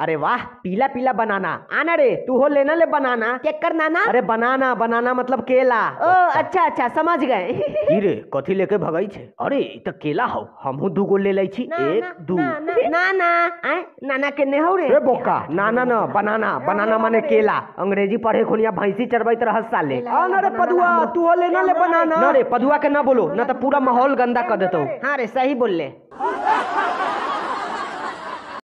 अरे वाह पीला पीला बनाना आना रे तू हो लेना ले बनाना चेक कर नाना अरे बनाना बनाना मतलब केला ओ अच्छा अच्छा समझ गए रे कथी लेके भगाई छे अरे तो केला हो हम दू गो ले लई छी एक दू ना आए नाना के ने हो रे ए बोका नाना ना बनाना बनाना माने केला अंग्रेजी पढ़े खुनिया भैंसी चरबैत रहस साले आना रे पदुआ तू हो लेना ले बनाना ना रे पदुआ के ना बोलो ना तो पूरा माहौल गंदा कर देतो हां रे सही बोल ले